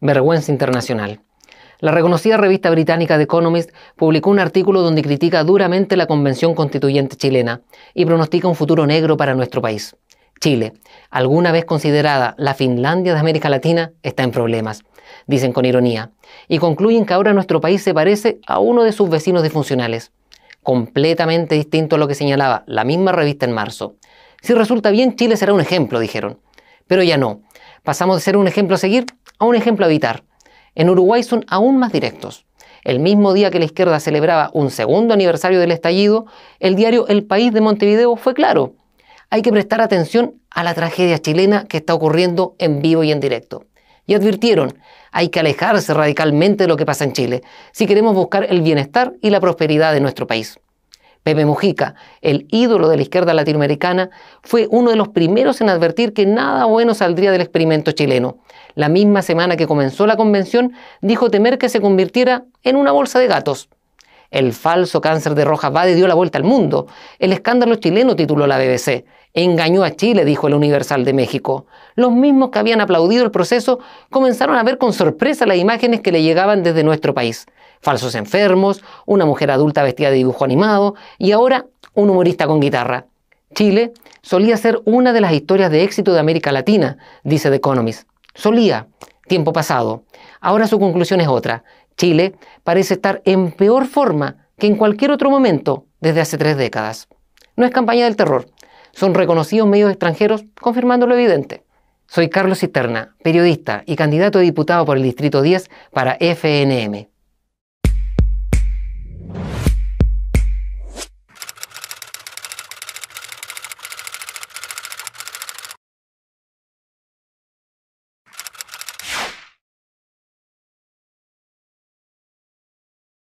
vergüenza internacional. La reconocida revista británica The Economist publicó un artículo donde critica duramente la Convención Constituyente chilena y pronostica un futuro negro para nuestro país. Chile, alguna vez considerada la Finlandia de América Latina, está en problemas, dicen con ironía, y concluyen que ahora nuestro país se parece a uno de sus vecinos disfuncionales, completamente distinto a lo que señalaba la misma revista en marzo. Si resulta bien, Chile será un ejemplo, dijeron. Pero ya no. Pasamos de ser un ejemplo a seguir a un ejemplo a evitar. En Uruguay son aún más directos. El mismo día que la izquierda celebraba un segundo aniversario del estallido, el diario El País de Montevideo fue claro. Hay que prestar atención a la tragedia chilena que está ocurriendo en vivo y en directo. Y advirtieron, hay que alejarse radicalmente de lo que pasa en Chile si queremos buscar el bienestar y la prosperidad de nuestro país. Pepe Mujica, el ídolo de la izquierda latinoamericana, fue uno de los primeros en advertir que nada bueno saldría del experimento chileno. La misma semana que comenzó la convención, dijo temer que se convirtiera en una bolsa de gatos. El falso cáncer de Rojas Bade dio la vuelta al mundo. El escándalo chileno tituló la BBC. Engañó a Chile, dijo el Universal de México. Los mismos que habían aplaudido el proceso comenzaron a ver con sorpresa las imágenes que le llegaban desde nuestro país. Falsos enfermos, una mujer adulta vestida de dibujo animado y ahora un humorista con guitarra. Chile solía ser una de las historias de éxito de América Latina, dice The Economist. Solía, tiempo pasado. Ahora su conclusión es otra. Chile parece estar en peor forma que en cualquier otro momento desde hace tres décadas. No es campaña del terror, son reconocidos medios extranjeros confirmando lo evidente. Soy Carlos Cisterna, periodista y candidato a diputado por el Distrito 10 para FNM.